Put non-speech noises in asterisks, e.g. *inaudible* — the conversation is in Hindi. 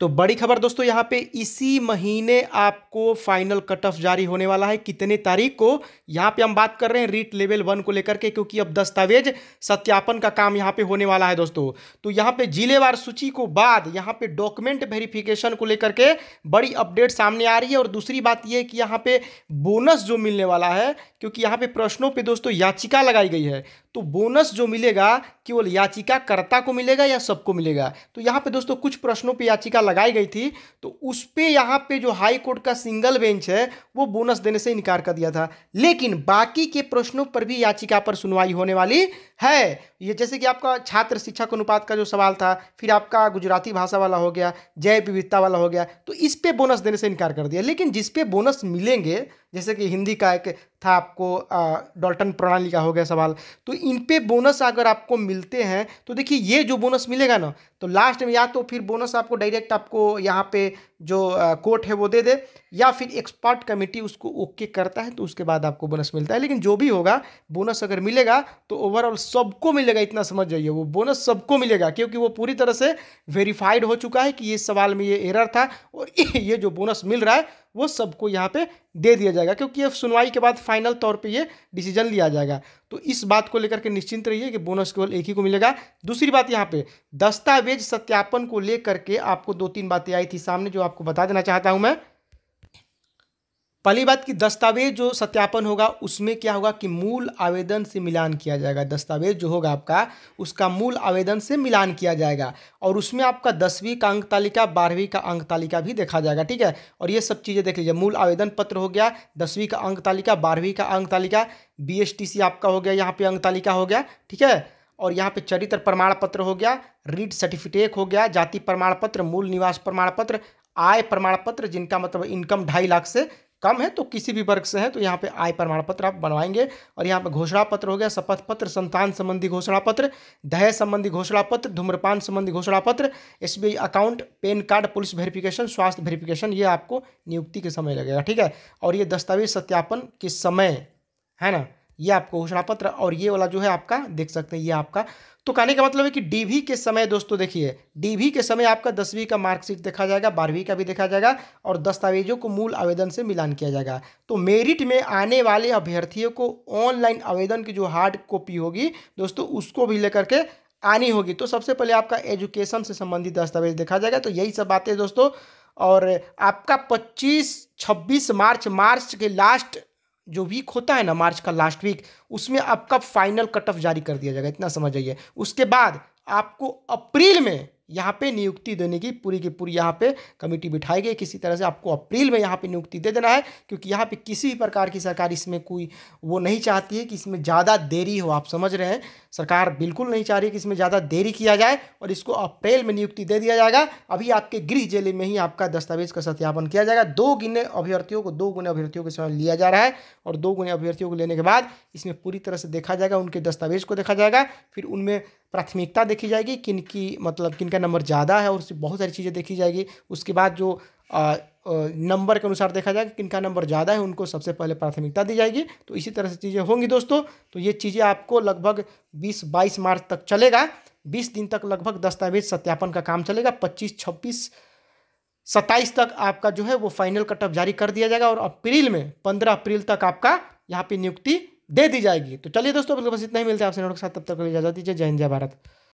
तो बड़ी खबर दोस्तों यहाँ पे इसी महीने आपको फाइनल कट ऑफ जारी होने वाला है कितने तारीख को यहाँ पे हम बात कर रहे हैं रीट लेवल वन को लेकर के क्योंकि अब दस्तावेज सत्यापन का काम यहाँ पे होने वाला है दोस्तों तो यहाँ पे जिलेवार सूची को बाद यहाँ पे डॉक्यूमेंट वेरिफिकेशन को लेकर के बड़ी अपडेट सामने आ रही है और दूसरी बात यह कि यहाँ पे बोनस जो मिलने वाला है क्योंकि यहाँ पे प्रश्नों पर दोस्तों याचिका लगाई गई है तो बोनस जो मिलेगा केवल याचिकाकर्ता को मिलेगा या सबको मिलेगा तो यहाँ पे दोस्तों कुछ प्रश्नों पे याचिका लगाई गई थी तो उस पर यहाँ पे जो हाई कोर्ट का सिंगल बेंच है वो बोनस देने से इनकार कर दिया था लेकिन बाकी के प्रश्नों पर भी याचिका पर सुनवाई होने वाली है ये जैसे कि आपका छात्र शिक्षा अनुपात का जो सवाल था फिर आपका गुजराती भाषा वाला हो गया जैव विविधता वाला हो गया तो इस पर बोनस देने से इनकार कर दिया लेकिन जिसपे बोनस मिलेंगे जैसे कि हिंदी का एक था आपको डॉल्टन प्रणाली का हो गया सवाल तो इन पे बोनस अगर आपको मिलते हैं तो देखिए ये जो बोनस मिलेगा ना तो लास्ट में या तो फिर बोनस आपको डायरेक्ट आपको यहाँ पे जो कोर्ट है वो दे दे या फिर एक्सपर्ट कमेटी उसको ओके करता है तो उसके बाद आपको बोनस मिलता है लेकिन जो भी होगा बोनस अगर मिलेगा तो ओवरऑल सबको मिलेगा इतना समझ जाइए वो बोनस सबको मिलेगा क्योंकि वो पूरी तरह से वेरीफाइड हो चुका है कि ये सवाल में ये एरर था और *clears throat* ये जो बोनस मिल रहा है वो सबको यहाँ पे दे दिया जाएगा क्योंकि अब सुनवाई के बाद फाइनल तौर पे ये डिसीजन लिया जाएगा तो इस बात को लेकर के निश्चिंत रहिए कि बोनस केवल एक ही को मिलेगा दूसरी बात यहाँ पे दस्तावेज सत्यापन को लेकर के आपको दो तीन बातें आई थी सामने जो आपको बता देना चाहता हूं मैं पहली बात कि दस्तावेज जो सत्यापन होगा उसमें क्या होगा कि मूल आवेदन से मिलान किया जाएगा दस्तावेज जो होगा आपका उसका मूल आवेदन से मिलान किया जाएगा और उसमें आपका दसवीं का अंक तालिका बारहवीं का अंक तालिका भी देखा जाएगा ठीक है और ये सब चीज़ें देख लीजिए मूल आवेदन पत्र हो गया दसवीं का अंक तालिका बारहवीं का अंक तालिका बी आपका हो गया यहाँ पर अंक तालिका हो गया ठीक है और यहाँ पे चरित्र प्रमाण पत्र हो गया रीड सर्टिफिकेट हो गया जाति प्रमाण पत्र मूल निवास प्रमाण पत्र आय प्रमाण पत्र जिनका मतलब इनकम ढाई लाख से कम है तो किसी भी वर्ग से है तो यहाँ पे आय प्रमाण पत्र आप बनवाएंगे और यहाँ पे घोषणा पत्र हो गया शपथ पत्र संतान संबंधी घोषणा पत्र दहे संबंधी घोषणा पत्र धूम्रपान संबंधी घोषणा पत्र एस account PAN card police verification स्वास्थ्य वेरिफिकेशन ये आपको नियुक्ति के समय लगेगा ठीक है और ये दस्तावेज सत्यापन के समय है ना ये आपको घोषणा पत्र और ये वाला जो है आपका देख सकते हैं ये आपका तो कहने का मतलब है कि डीवी के समय दोस्तों देखिए डीवी के समय आपका दसवीं का मार्कशीट देखा जाएगा बारहवीं का भी देखा जाएगा और दस्तावेजों को मूल आवेदन से मिलान किया जाएगा तो मेरिट में आने वाले अभ्यर्थियों को ऑनलाइन आवेदन की जो हार्ड कॉपी होगी दोस्तों उसको भी लेकर के आनी होगी तो सबसे पहले आपका एजुकेशन से संबंधित दस्तावेज देखा जाएगा तो यही सब बातें दोस्तों और आपका 25 26 मार्च मार्च के लास्ट जो वीक होता है ना मार्च का लास्ट वीक उसमें आपका फाइनल कट ऑफ जारी कर दिया जाएगा इतना समझ जाइए उसके बाद आपको अप्रैल में यहाँ पे नियुक्ति देने की पूरी की पूरी यहाँ पे कमेटी बिठाई गई किसी तरह से आपको अप्रैल में यहाँ पे नियुक्ति दे देना है क्योंकि यहाँ पे किसी भी प्रकार की सरकार इसमें कोई वो नहीं चाहती है कि इसमें ज़्यादा देरी हो आप समझ रहे हैं सरकार बिल्कुल नहीं चाह रही कि इसमें ज़्यादा देरी किया जाए और इसको अप्रैल में नियुक्ति दे दिया जाएगा अभी आपके गृह जिले में ही आपका दस्तावेज का सत्यापन किया जाएगा दो गिने अभ्यर्थियों को दो गुने अभ्यर्थियों के समय लिया जा रहा है और दो गुने अभ्यर्थियों को लेने के बाद इसमें पूरी तरह से देखा जाएगा उनके दस्तावेज को देखा जाएगा फिर उनमें प्राथमिकता देखी जाएगी किन की मतलब किन का नंबर ज़्यादा है और उससे बहुत सारी चीज़ें देखी जाएगी उसके बाद जो नंबर के अनुसार देखा जाएगा किन का नंबर ज़्यादा है उनको सबसे पहले प्राथमिकता दी जाएगी तो इसी तरह से चीज़ें होंगी दोस्तों तो ये चीज़ें आपको लगभग बीस बाईस मार्च तक चलेगा बीस दिन तक लगभग दस्तावेज सत्यापन का काम चलेगा पच्चीस छब्बीस सत्ताईस तक आपका जो है वो फाइनल कटअप जारी कर दिया जाएगा और अप्रैल में पंद्रह अप्रैल तक आपका यहाँ पे नियुक्ति दे दी जाएगी तो चलिए दोस्तों बिल्कुल बस इतना ही मिलते हैं आपसे नोट के साथ तब तक के इजाजत दीजिए जय हिंद जय भारत